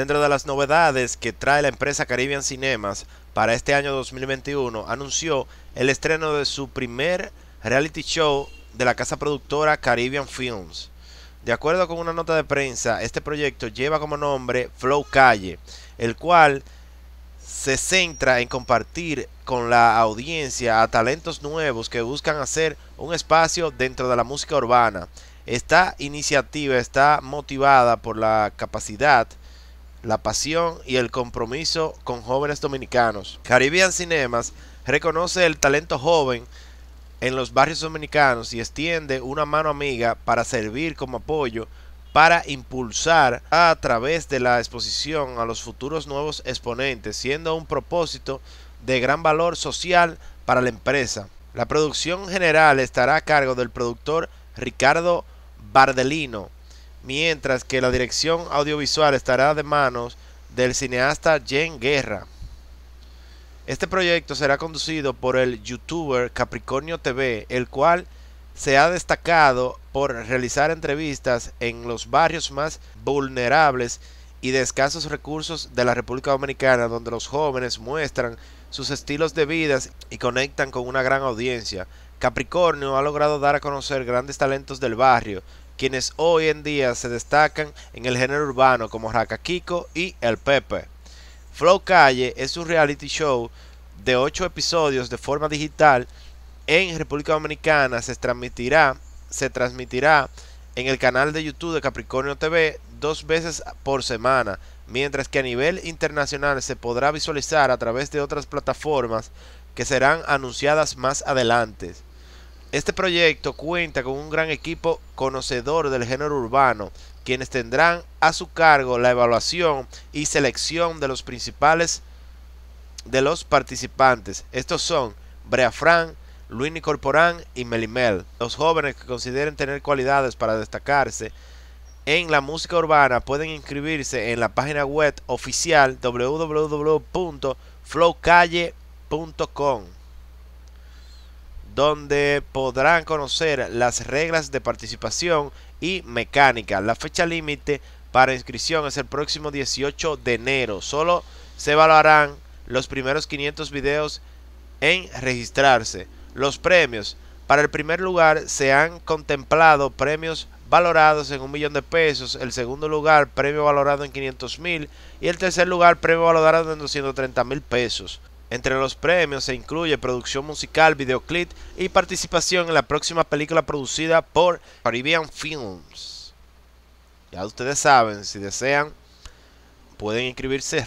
Dentro de las novedades que trae la empresa Caribbean Cinemas para este año 2021, anunció el estreno de su primer reality show de la casa productora Caribbean Films. De acuerdo con una nota de prensa, este proyecto lleva como nombre Flow Calle, el cual se centra en compartir con la audiencia a talentos nuevos que buscan hacer un espacio dentro de la música urbana. Esta iniciativa está motivada por la capacidad la pasión y el compromiso con jóvenes dominicanos. Caribbean Cinemas reconoce el talento joven en los barrios dominicanos y extiende una mano amiga para servir como apoyo para impulsar a través de la exposición a los futuros nuevos exponentes, siendo un propósito de gran valor social para la empresa. La producción general estará a cargo del productor Ricardo Bardelino, mientras que la dirección audiovisual estará de manos del cineasta Jen Guerra. Este proyecto será conducido por el youtuber Capricornio TV, el cual se ha destacado por realizar entrevistas en los barrios más vulnerables y de escasos recursos de la República Dominicana, donde los jóvenes muestran sus estilos de vida y conectan con una gran audiencia. Capricornio ha logrado dar a conocer grandes talentos del barrio, quienes hoy en día se destacan en el género urbano como Raka Kiko y El Pepe. Flow Calle es un reality show de 8 episodios de forma digital en República Dominicana. Se transmitirá, se transmitirá en el canal de YouTube de Capricornio TV dos veces por semana, mientras que a nivel internacional se podrá visualizar a través de otras plataformas que serán anunciadas más adelante. Este proyecto cuenta con un gran equipo conocedor del género urbano, quienes tendrán a su cargo la evaluación y selección de los principales de los participantes. Estos son Brea Fran, Luis Corporán y Melimel, los jóvenes que consideren tener cualidades para destacarse en la música urbana pueden inscribirse en la página web oficial www.flowcalle.com donde podrán conocer las reglas de participación y mecánica. La fecha límite para inscripción es el próximo 18 de enero. Solo se valorarán los primeros 500 videos en registrarse. Los premios. Para el primer lugar se han contemplado premios valorados en un millón de pesos, el segundo lugar premio valorado en 500 mil y el tercer lugar premio valorado en 230 mil pesos. Entre los premios se incluye producción musical, videoclip y participación en la próxima película producida por Caribbean Films. Ya ustedes saben, si desean, pueden inscribirse.